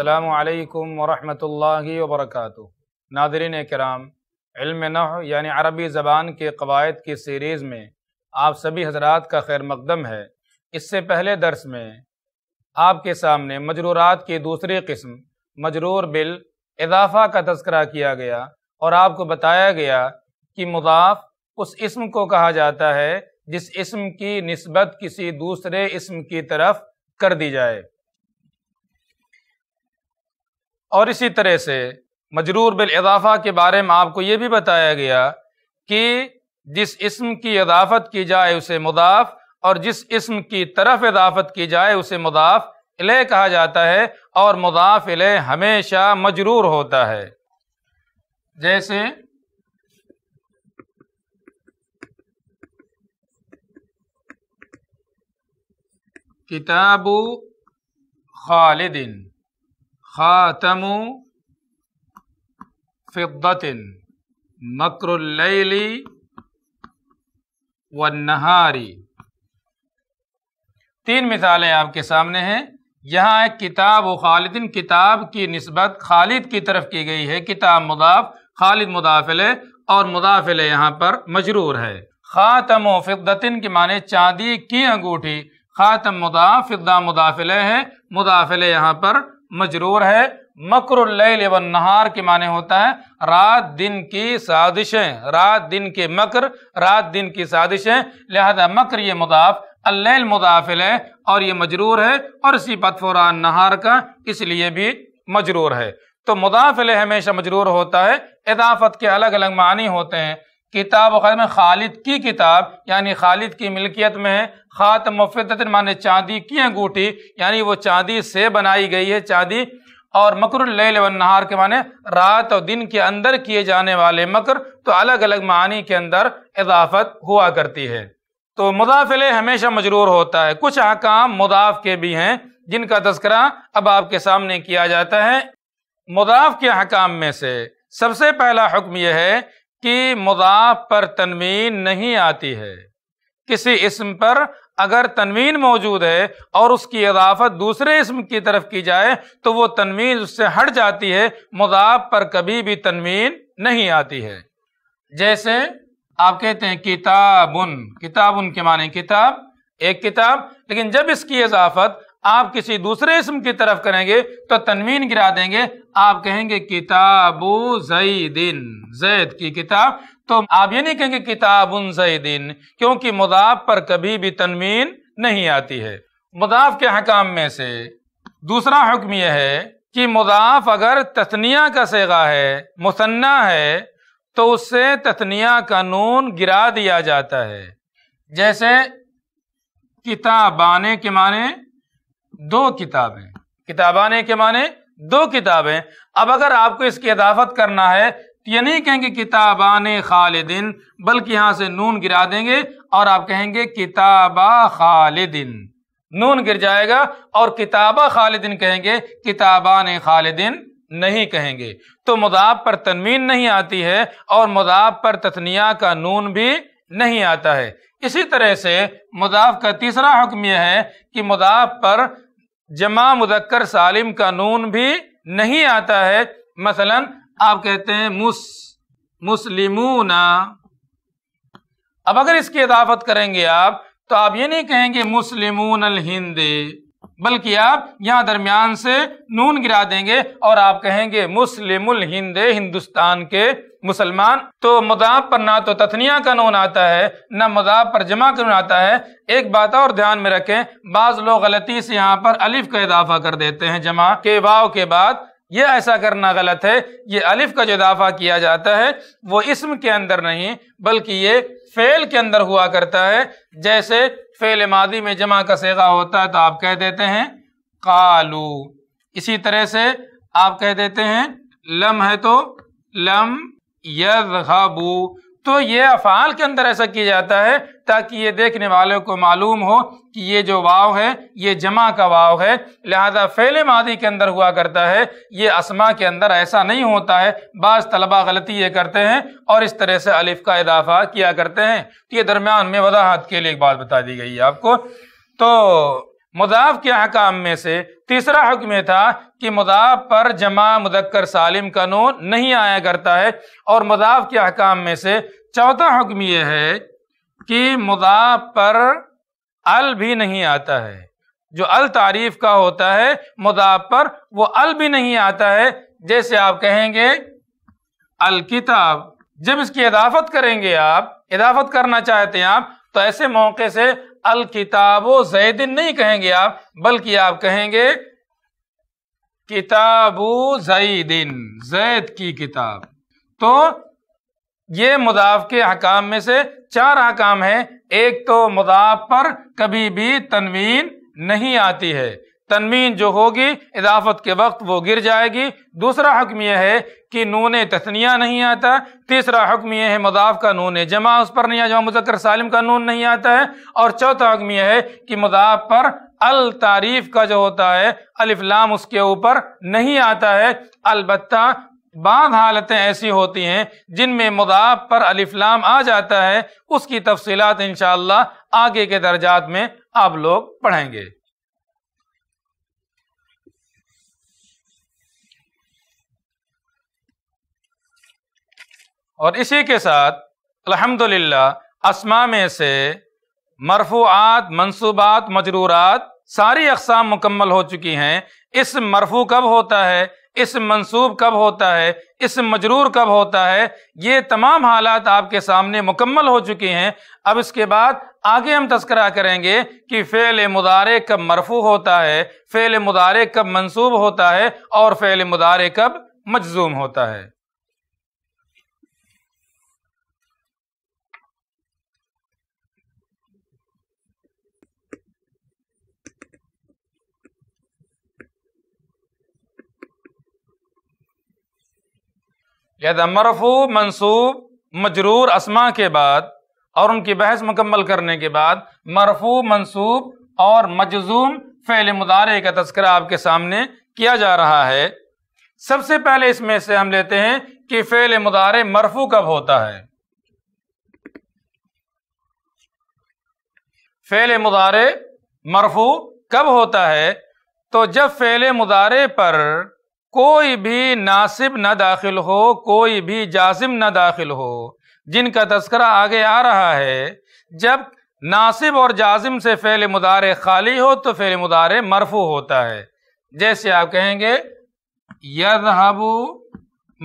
अल्लाम वरहमल वरक नादरीन कराम इल्म नह अरबी ज़बान के कवायद की सीरीज़ में आप सभी हजरात का खैर मकदम है इससे पहले दर्स में आपके सामने मजरूरात की दूसरी किस्म मजरूर बिल इजाफ़ा का तस्करा किया गया और आपको बताया गया कि मुदाफ़ उस इसम को कहा जाता है जिस इसम की नस्बत किसी दूसरे इसम की तरफ कर दी जाए और इसी तरह से मजरूर बिल इजाफा के बारे में आपको ये भी बताया गया कि जिस इसम की इजाफत की जाए उसे मुदाफ और जिस इसम की तरफ इजाफत की जाए उसे मुदाफ इले कहा जाता है और मुदाफ इले हमेशा मजरूर होता है जैसे किताबु खालिदिन ख़ातम फ़िद्दतिन मकरली व नहारी तीन मिसालें आपके सामने हैं यहाँ एक किताब व खालिदिन किताब की नस्बत खालिद की तरफ की गई है किताब मुदाफ़ खालिद मुदाफिले और मुदाफिले यहाँ पर मजरूर है ख़ातम फ़िद्दतिन के माने चांदी की अंगूठी ख़ातम मुदाफ़ फ़िद्दा मुदाफिले है मुदाफिले यहाँ पर मजरूर है मकर वन नहार के माने होता है रात दिन की साजिशें रात दिन के मकर रात दिन की साजिशें लिहाजा मकर ये मुदाफ अल मुदाफिल है और ये मजरूर है और इसी पतफोरा नहार का इसलिए भी मजरूर है तो मुदाफिल हमेशा मजरूर होता है इदाफत के अलग अलग मानी होते हैं किताब ख़त्म खालिद की किताब यानी खालिद की मिलकियत में है ख़ात मुफ़त माने चांदी की अंगूठी यानी वो चांदी से बनाई गई है चांदी और मकर नहार के माने रात और दिन के अंदर किए जाने वाले मकर तो अलग अलग मानी के अंदर इजाफत हुआ करती है तो मुदाफिल हमेशा मजरूर होता है कुछ अहकाम मुदाफ के भी हैं जिनका तस्करा अब आपके सामने किया जाता है मुदाफ के अहकाम में से सबसे पहला हुक्म यह है कि मुदाफ पर तनवीन नहीं आती है किसी इसम पर अगर तनवीन मौजूद है और उसकी अदाफत दूसरे इसम की तरफ की जाए तो वो तनवीन उससे हट जाती है मुदाफ पर कभी भी तनवीन नहीं आती है जैसे आप कहते हैं किताबुन किताबुन के माने किताब एक किताब लेकिन जब इसकी इजाफत आप किसी दूसरे इसम की तरफ करेंगे तो तनवीन गिरा देंगे आप कहेंगे किताबू जईदिन जैद की किताब तो आप ये नहीं कहेंगे किताब उन जईदिन क्योंकि मुदाफ पर कभी भी तनवीन नहीं आती है मुदाफ के हकाम में से दूसरा हुक्म यह है कि मुदाफ अगर तथनिया का सेगा है मुसन्ना है तो उससे तथनिया का नून गिरा दिया जाता है जैसे किताबाने के माने दो किताबें किताबाने के माने दो किताबें अब अगर आपको इसकी इदाफत करना है तो ये नहीं कहेंगे किताबान खालिदिन बल्कि यहां से नून गिरा देंगे और आप कहेंगे किताबा खालिदिन नून गिर जाएगा और किताबा खालिदिन कहेंगे किताबा ने खालिदिन नहीं कहेंगे तो मुदाब पर तनवीन नहीं आती है और मुदाब पर तथनिया का नून भी नहीं आता है इसी तरह से मुदाफ का तीसरा हुक्म यह है कि मुदाफ पर जमा मुदक्कर सालिम का नून भी नहीं आता है मसलन आप कहते हैं मुस मुस्लिमूना अब अगर इसकी इदाफत करेंगे आप तो आप ये नहीं कहेंगे मुस्लिमून हिंदी बल्कि आप यहाँ दरमियान से नून गिरा देंगे और आप कहेंगे मुस्लिम हिंद हिंदुस्तान के मुसलमान तो मदाब पर ना तो तथनिया का नून आता है ना मदाब पर जमा का नून आता है एक बात और ध्यान में रखें बाज लोग गलती से यहाँ पर अलिफ का इजाफा कर देते हैं जमा के वाव के बाद ये ऐसा करना गलत है ये अलिफ का जो इजाफा किया जाता है वो इसम के अंदर नहीं बल्कि ये फेल के अंदर हुआ करता है जैसे फेल मादी में जमा का सेगा होता है तो आप कह देते हैं कालू इसी तरह से आप कह देते हैं लम है तो लम यू तो ये अफ़ाल के अंदर ऐसा किया जाता है ताकि ये देखने वालों को मालूम हो कि ये जो वाव है ये जमा का वाव है लिहाजा फेल मादी के अंदर हुआ करता है ये असमा के अंदर ऐसा नहीं होता है बाज़ तलबा गलती ये करते हैं और इस तरह से अलिफ का इजाफा किया करते हैं तो ये दरम्यान में वजाहत के लिए एक बात बता दी गई है आपको तो मुदाफ़ के अहकाम में से तीसरा हुक्म यह था कि मुदाफ पर जमा मुदक्कर सालिम कानून नहीं आया करता है और मुदाफ के अहकाम में से चौथा हुक्म यह है कि मुदाफ पर अल भी नहीं आता है जो अल तारीफ का होता है मुदाफ पर वो अल भी नहीं आता है जैसे आप कहेंगे अल किताब जब इसकी इदाफत करेंगे आप इदाफत करना चाहते हैं आप तो ऐसे मौके से अल किताबो जैदिन नहीं कहेंगे आप बल्कि आप कहेंगे किताबू जईदिन जैद की किताब तो ये मुदाफ के हकाम में से चार अहकाम है एक तो मुदाफ पर कभी भी तनवीन नहीं आती है तनवीन जो होगी इजाफत के वक्त वो गिर जाएगी दूसरा हुक्म यह है कि नून तस्निया नहीं आता तीसरा हुक्म यह है मदाफ का नून जमा उस पर नहीं आता मुजक्र सालिम का नून नहीं आता है और चौथा हुक्म यह है कि मदाफ पर अल तारीफ का जो होता है अलिफ्लाम उसके ऊपर नहीं आता है अलबत्ता बाद हालतें ऐसी होती हैं जिनमें मुदाफ पर अलिफ्लाम आ जाता है उसकी तफसीत इनशाला आगे के दर्जात में आप लोग पढ़ेंगे और इसी के साथ अल्हम्दुलिल्लाह असमा में से मरफूआत मनसूबात मजरूरात सारी अकसाम मुकम्मल हो चुकी हैं इस मरफू कब होता है इस मनसूब कब होता है इस मजरूर कब होता है ये तमाम हालात आपके सामने मुकम्मल हो चुके हैं अब इसके बाद आगे हम तस्करा करेंगे कि फ़ेल मुदारे कब मरफू होता है फ़ेल मुदारे कब मनसूब होता है और फ़ेल मुदारे कब मजजूम होता है लिहाजा मरफू मंसूब मजरूर असमा के बाद और उनकी बहस मुकम्मल करने के बाद मरफू मंसूब और मजजूम फ़ैल मुदारे का तस्करा आपके सामने किया जा रहा है सबसे पहले इसमें से हम लेते हैं कि फ़ैल मुदारे मरफू कब होता है फ़ैल मुदारे मरफू कब होता है तो जब फ़ैल मुदारे पर कोई भी नासिब न दाखिल हो कोई भी जाजिम न दाखिल हो जिनका तस्करा आगे आ रहा है जब नासिब और जाजिम से फ़ैल मुदारे खाली हो तो फ़ैल मुदारे मरफू होता है जैसे आप कहेंगे यदहबू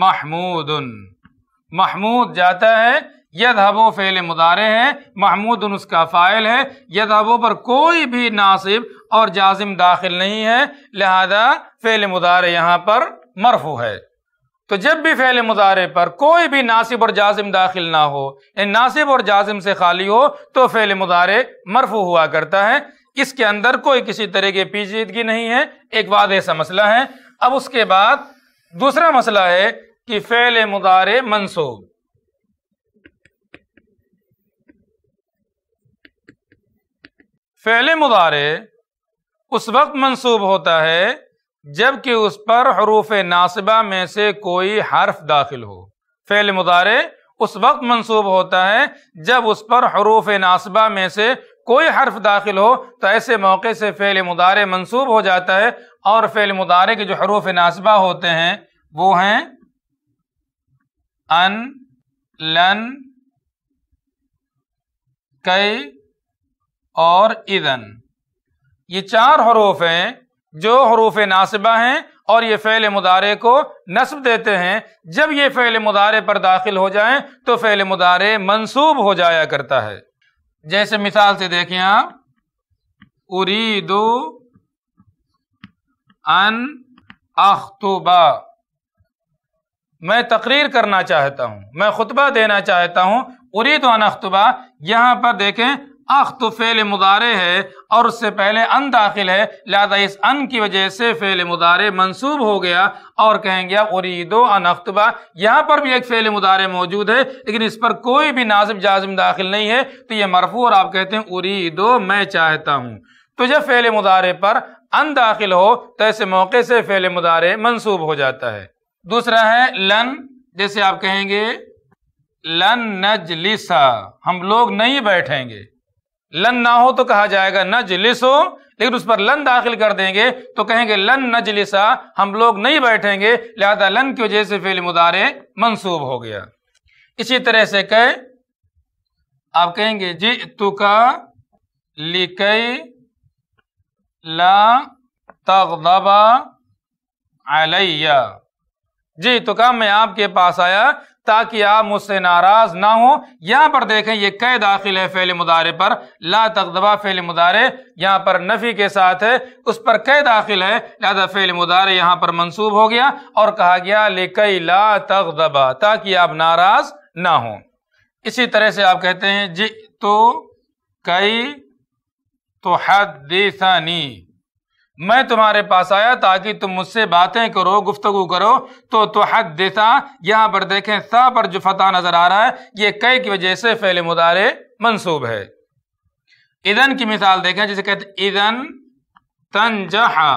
महमूद महमूद जाता है हबो फ़ेल मुदारे हैं महमूद उसका फ़ाइल है हबो पर कोई भी नासिब और जाजिम दाखिल नहीं है लिहाजा फ़ेल मुदारे यहाँ पर मरफो है तो जब भी फ़ेल मुदारे पर कोई भी नासिब और जाजिम दाखिल ना हो या नासिब और जाजिम से खाली हो तो फ़ेल मुदारे मरफो हुआ करता है इसके अंदर कोई किसी तरह की पीचीदगी नहीं है एक वादे सा मसला है अब उसके बाद दूसरा मसला है कि फ़ेल मुदारे मनसूब फेल मुदारे उस वक्त मंसूब होता है जबकि उस पर हरूफ नासबा में से कोई हर्फ दाखिल हो फेल मुदारे उस वक्त मंसूब होता है जब उस पर हरूफ नासबा में से कोई हर्फ दाखिल हो तो ऐसे मौके से फेल मुदारे मंसूब हो जाता है और फेल मुदारे के जो हरूफ नासबा होते हैं वो हैं अन लन कई और इदन ये चार हरूफ हैं जो हरूफ नासिबा हैं और ये फ़ैल मुदारे को नस्ब देते हैं जब ये फ़ैल मुदारे पर दाखिल हो जाए तो फ़ैल मुदारे मंसूब हो जाया करता है जैसे मिसाल से देखें आप उरीदू अन अख्तुबा मैं तकरीर करना चाहता हूं मैं खुतबा देना चाहता हूं उरीदान अन अख्तुबा यहां पर देखें अख तो फेल मुदारे है और उससे पहले अन दाखिल है लिहाजा इस अन की वजह से फेल मुदारे मनसूब हो गया और कहेंगे आप उरीदो अन अख्तबा यहाँ पर भी एक फेल मुदारे मौजूद है लेकिन इस पर कोई भी नाजिब जाजिम दाखिल नहीं है तो यह मरफू और आप कहते हैं उरीदो मैं चाहता हूँ तो जब फेल मुदारे पर अन दाखिल हो तो ऐसे मौके से फेल मुदारे मनसूब हो जाता है दूसरा है लन जैसे आप कहेंगे लन नजलिसा हम लोग नहीं बैठेंगे लन ना हो तो कहा जाएगा न जलिसो लेकिन उस पर लन दाखिल कर देंगे तो कहेंगे लन न जलिसा हम लोग नहीं बैठेंगे लिहाजा लन की वजह से फेल मुदारे मनसूब हो गया इसी तरह से कह आप कहेंगे जी तुका लिकई ला तगदबा अलैया जी तो कहा मैं आपके पास आया ताकि आप मुझसे नाराज ना हो यहां पर देखें ये कै दाखिल है फेल मुदारे पर ला तकदबा फेल मुदारे यहां पर नफ़ी के साथ है उस पर कै दाखिल है लिहाजा फेल मुदारे यहां पर मंसूब हो गया और कहा गया ले कई ला तकदबा ताकि आप नाराज ना हो इसी तरह से आप कहते हैं जी तो कई तो हदीसनी मैं तुम्हारे पास आया ताकि तुम मुझसे बातें करो गुफ्तगु करो तो तो हद देता यहाँ पर देखें सा पर जो फतह नज़र आ रहा है ये कई की वजह से फैल मुदारे मनसूब है इदन की मिसाल देखें जिसे कहते इदन तंजहा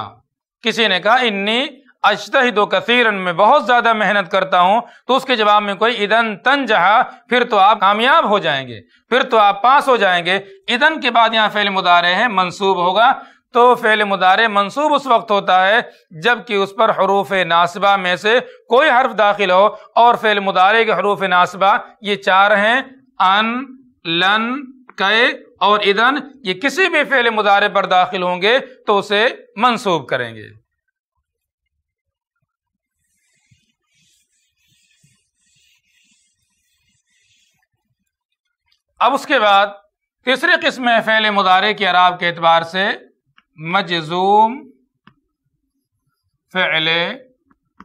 किसी ने कहा इन्नी अजतही दो कसीरन में बहुत ज़्यादा मेहनत करता हूं तो उसके जवाब में कोई तन तंजहा फिर तो आप कामयाब हो जाएंगे फिर तो आप पास हो जाएंगे इदन के बाद यहाँ फैल मुदारे हैं मनसूब होगा तो फेल मुदारे मंसूब उस वक्त होता है जबकि उस पर हरूफ नासबा में से कोई हर्फ दाखिल हो और फेल मुदारे के हरूफ नासबा ये चार हैं अन लन कै और इधन ये किसी भी फेल मुदारे पर दाखिल होंगे तो उसे मंसूब करेंगे अब उसके बाद तीसरी किस्म है फेल मुदारे की अराब के एतबार से मजजूम फेले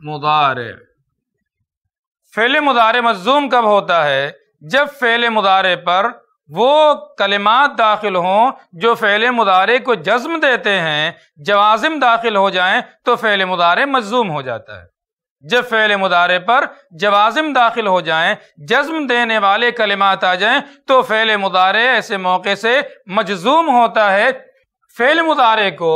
मुदारे फ़िल मुदारे मजजूम कब होता है जब फ़िल मुदारे पर वो कलिमात दाखिल हों जो फ़ैल मुदारे को जज्म देते हैं जवाजिम दाखिल हो जाएं तो फ़ैल मुदारे मजजूम हो जाता है जब फ़ैल मुदारे पर जवाजिम दाखिल हो जाएं जज्म देने वाले कलिमात आ जाएं तो फ़ैल मुदारे ऐसे मौके से मजजूम होता है फेल मुदारे को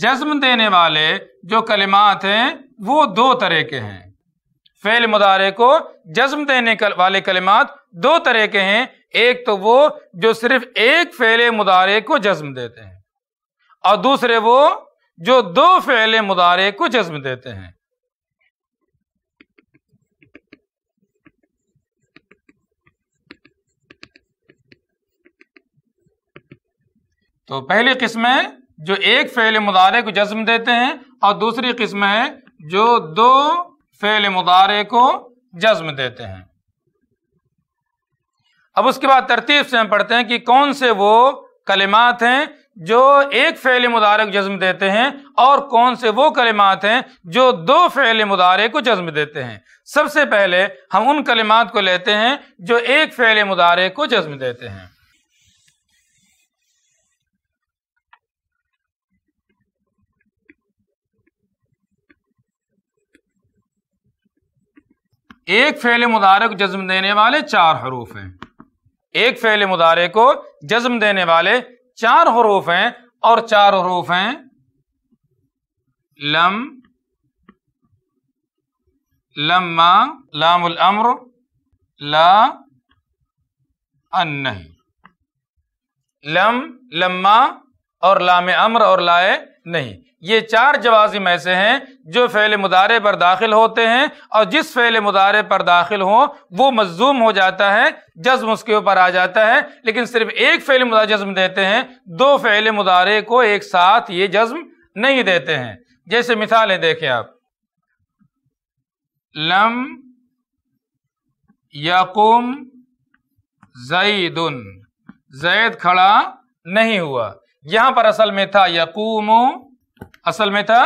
जज्म देने वाले जो कलिमात हैं वो दो तरह के हैं फेल मुदारे को जज्म देने कल, वाले कलिमात दो तरह के हैं एक तो वो जो सिर्फ एक फेल मुदारे को जज्म देते हैं और दूसरे वो जो दो फेल मुदारे को जज्म देते हैं तो पहली किस्म है जो एक फेल मुदारे को जज्म देते हैं और दूसरी किस्म है जो दो फेल मुदारे को जज्म देते हैं अब उसके बाद तरतीब से हम पढ़ते हैं कि कौन से वो कलिमात हैं जो एक फेल मुदारे को जज्म देते हैं और कौन से वो कलिमात हैं जो दो फेल मुदारे को जज्म देते हैं सबसे पहले हम उन कलिमात को लेते हैं जो एक फेल मुदारे को जज्म देते हैं एक फेल मुदारे को जज्म देने वाले चार हरूफ हैं एक फेल मुदारे को जज्म देने वाले चार हरूफ हैं और चार हरूफ हैं लम लम्मा लामुल अम्र ला अन्नही लम लम्मा और लाम अम्र और लाए नहीं ये चार जवाजिम ऐसे हैं जो फ़ैल मुदारे पर दाखिल होते हैं और जिस फ़ैल मुदारे पर दाखिल हो वो मजूम हो जाता है जज्म उसके ऊपर आ जाता है लेकिन सिर्फ एक फ़ैल मुदार जज्म देते हैं दो फ़ैल मुदारे को एक साथ ये जज्म नहीं देते हैं जैसे मिसाल है देखे आप लम यकुम जईदन जैद खड़ा नहीं हुआ यहां पर असल में था यकूमो असल में था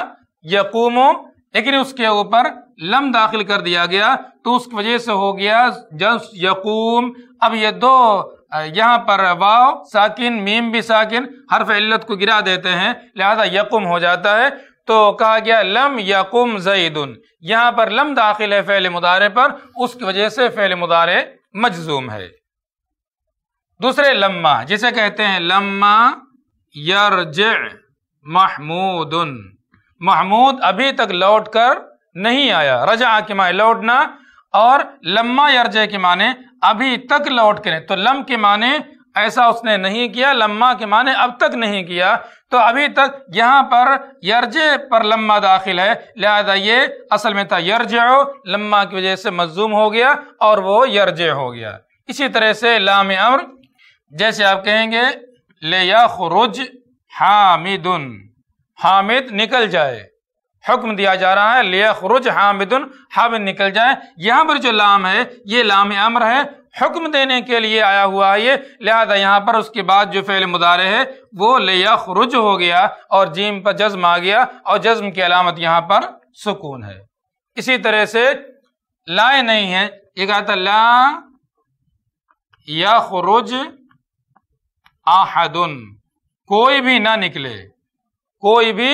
यकूमो लेकिन उसके ऊपर लम दाखिल कर दिया गया तो उस वजह से हो गया जस यकूम अब ये दो यहाँ पर वाव साकिन मीम भी साकिन हर फिल्लत को गिरा देते हैं लिहाजा यकुम हो जाता है तो कहा गया लम यकुम जईदन यहाँ पर लम दाखिल है फ़ैल मुदारे पर उसकी वजह से फ़ैल मुदारे मजजूम है दूसरे लम्मा जिसे कहते हैं लम्मा यरज महमूद महमूद अभी तक लौट कर नहीं आया रजा के माने लौटना और लम्मा यर्जे के माने अभी तक लौट के नहीं तो लम के माने ऐसा उसने नहीं किया लम्मा के माने अब तक नहीं किया तो अभी तक यहाँ पर यर्जे पर लम्मा दाखिल है लिहाजा ये असल में था यर्ज हो लम्मा की वजह से मजूम हो गया और वो यर्ज हो गया इसी तरह से लाम अम्र जैसे आप कहेंगे ले या खुरुज हामिदुन हामिद निकल जाए हुक्म दिया जा रहा है लिया खुरुज हामिदुन हामिद निकल जाए यहाँ पर जो लाम है ये लाम अमर है हुक्म देने के लिए आया हुआ है ये लिहाजा यहाँ पर उसके बाद जो फेल मुदारे है वो लिया खुरुज हो गया और जीम पर जज्म आ गया और जज्म की अलामत यहाँ पर सुकून है इसी तरह से लाए नहीं है ये कहा था ला या खुरुज आहदुन कोई भी ना निकले कोई भी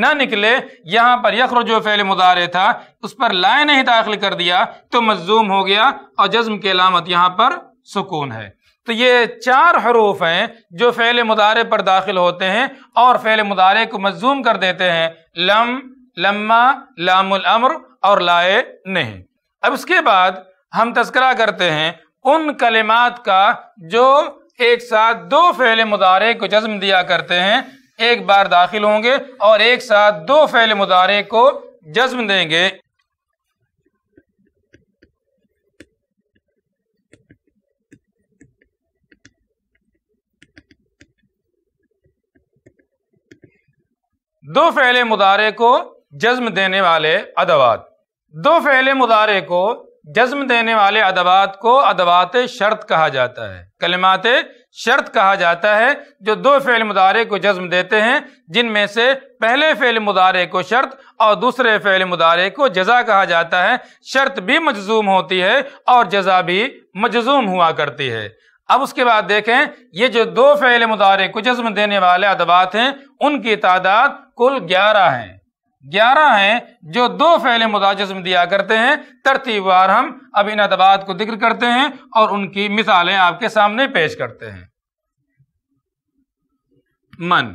ना निकले यहां पर यखर जो फैल मुदारे था उस पर लाए नहीं दाखिल कर दिया तो मजूम हो गया और जज्म की अलामत यहां पर सुकून है तो ये चार हरूफ हैं जो फ़ैल मुदारे पर दाखिल होते हैं और फ़ैल मुदारे को मजूम कर देते हैं लम लम्मा लामुल अम्र और लाए नहीं अब उसके बाद हम तस्करा करते हैं उन कलिमात का जो एक साथ दो फैले मुदारे को जज्म दिया करते हैं एक बार दाखिल होंगे और एक साथ दो फैले मुदारे को जज्म देंगे दो फैले मुदारे को जज्म देने वाले अदवात दो फैले मुदारे को जज्म देने वाले अदबात को अदबात शर्त कहा जाता है कलमात शर्त कहा जाता है जो दो फ़ेल मुदारे को जज्म देते हैं जिनमें से पहले फ़ेल मुदारे को शर्त और दूसरे फ़ेल मुदारे को जजा कहा जाता है शर्त भी मजजूम होती है और जजा भी मजजूम हुआ करती है अब उसके बाद देखें ये जो दो फ़ेल मुदारे को जज्म देने वाले अदबात हैं उनकी तादाद कुल ग्यारह हैं ग्यारह हैं जो दो फैले मुदाजस में दिया करते हैं तरतीबार हम अब इन अदबात को जिक्र करते हैं और उनकी मिसालें आपके सामने पेश करते हैं मन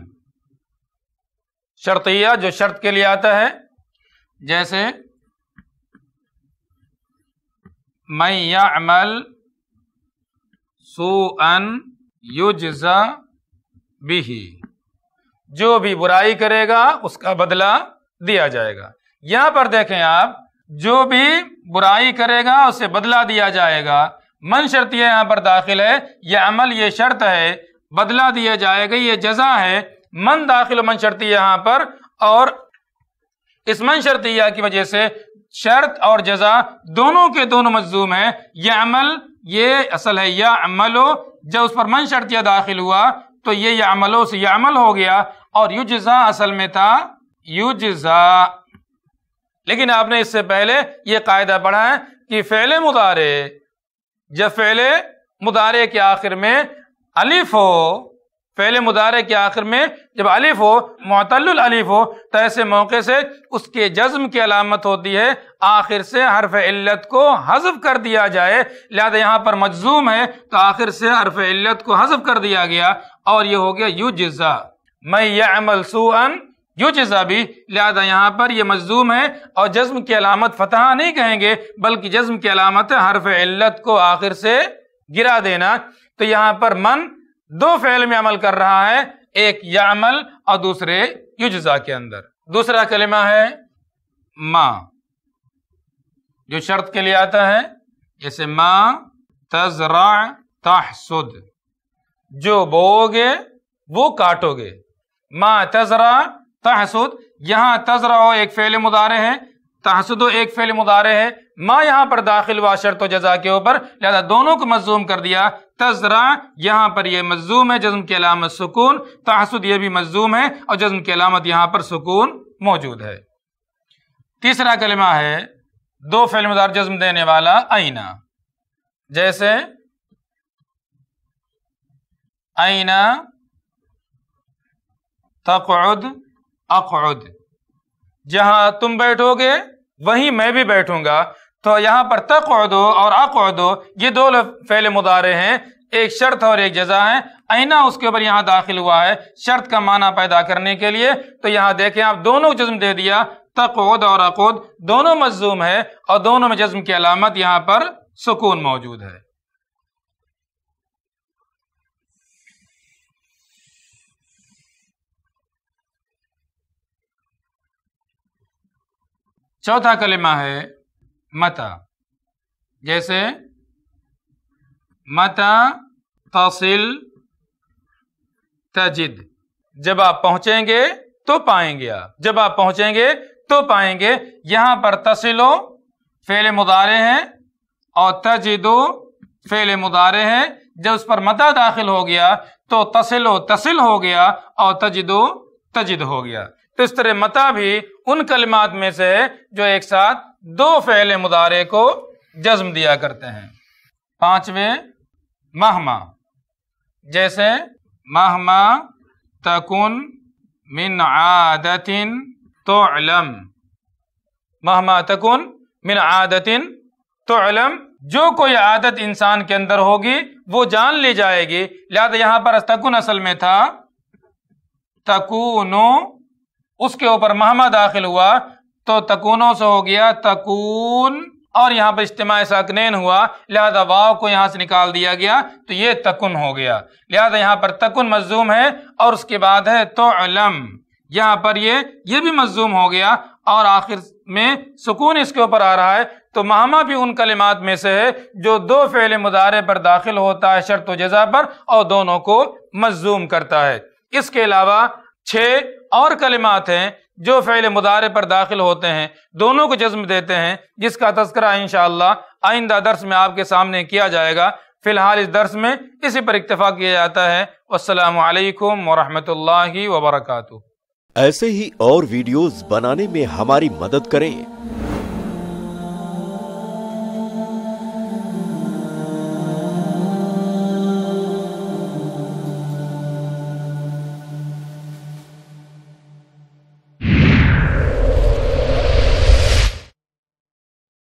शर्तिया जो शर्त के लिए आता है जैसे मैं या अमल सुअन युजा बिही जो भी बुराई करेगा उसका बदला दिया जाएगा यहां पर देखें आप जो भी बुराई करेगा उसे बदला दिया जाएगा मन शर्त यह यहां पर दाखिल है यह अमल ये शर्त है बदला दिया जाएगा ये जजा है मन दाखिल मन शर्ती यहां पर और इस मन शर्तिया की वजह से शर्त और जजा दोनों के दोनों मजूम है यह अमल ये असल है या अमलो जब उस पर मन शर्तिया दाखिल हुआ तो ये या अमलों से यह अमल हो गया और यु जजा असल में था युजा लेकिन आपने इससे पहले यह कायदा पढ़ा है कि फैले मुदारे जब फैले मुदारे के आखिर में अलिफ हो फैले मुदारे के आखिर में जब अलिफ हो मतलिफ अलिफ हो तो ऐसे मौके से उसके जज्म की अलामत होती है आखिर से हरफ इल्लत को हजफ कर दिया जाए लिहाजा यहां पर मजजूम है तो आखिर से हरफ इल्लत को हजफ कर दिया गया और ये हो गया यू जिज़ा मैं अमल सुअन जो जजा भी लिहाजा यहाँ पर यह मजदूम है और जज्म की अलामत फतहा नहीं कहेंगे बल्कि जज्म की अलामत है हरफ इल्लत को आखिर से गिरा देना तो यहाँ पर मन दो फैल में अमल कर रहा है एक या अमल और दूसरे युजा के अंदर दूसरा कलिमा है माँ जो शर्त के लिए आता है जैसे माँ तजरा तहसुद जो बोगे वो काटोगे माँ तजरा तहसुद यहाँ तजरा एक फेल मुदारे है तहसुद एक फेल मुदारे है माँ यहाँ पर दाखिल हुआ शर्त जजा के ऊपर लिहाजा दोनों को मजूम कर दिया तजरा यहाँ पर यह मजूम है जज्म की अलामत सुकून तहसुद यह भी मजूम है और जज्म की अलामत यहाँ पर सुकून मौजूद है तीसरा कलमा है दो फेल मुदार जज्म देने वाला आईना जैसे आईना तकुद अकउद जहां तुम बैठोगे वहीं मैं भी बैठूंगा तो यहां पर तकदो और अकदो ये दो फैले मुदारे हैं एक शर्त और एक जजा है आईना उसके ऊपर यहां दाखिल हुआ है शर्त का माना पैदा करने के लिए तो यहां देखें आप दोनों जज्म दे दिया तकद और अकूद दोनों मजूम है और दोनों में जज्म की अलामत यहां पर सुकून मौजूद है चौथा कलिमा है मता जैसे मता तहसील तजिद जब आप पहुंचेंगे तो पाएंगे आप जब आप पहुंचेंगे तो पाएंगे यहां पर तसिलो फेले मुदारे हैं और तजिदो फेले मुदारे हैं जब उस पर मता दाखिल हो गया तो तसिलो तसिल हो गया और तजिदो तजिद हो गया तो इस तरह मता भी उन कलिमात में से जो एक साथ दो फैल मुदारे को जज्म दिया करते हैं पांचवें महमा जैसे महमा तकुन मिन आदतिन तो अलम महमा तकुन मिन आदतिन तो अलम जो कोई आदत इंसान के अंदर होगी वो जान ली जाएगी लिहाजा यहां पर तकुन असल में था तकुनो उसके ऊपर महमा दाखिल हुआ तो तकूनों से हो गया तकून और यहाँ पर इज्तम साकनेन हुआ लिहाजा वाव को यहाँ से निकाल दिया गया तो ये तकुन हो गया लिहाजा यहाँ पर तकुन मजूम है और उसके बाद है तो अलम यहाँ पर ये ये भी मजूम हो गया और आखिर में सुकून इसके ऊपर आ रहा है तो महमा भी उन कलिमात में से है जो दो फेल मुदारे पर दाखिल होता है शर्त जजा पर और दोनों को मजूम करता है इसके अलावा छः और कलिमात हैं जो फ़ैल मुदारे पर दाखिल होते हैं दोनों को जज्म देते हैं जिसका तस्करा इन आइंदा दर्स में आपके सामने किया जाएगा फ़िलहाल इस दर्स में इसी पर इतफ़ा किया जाता है असलकम वरहमल वबरक ऐसे ही और वीडियोज़ बनाने में हमारी मदद करें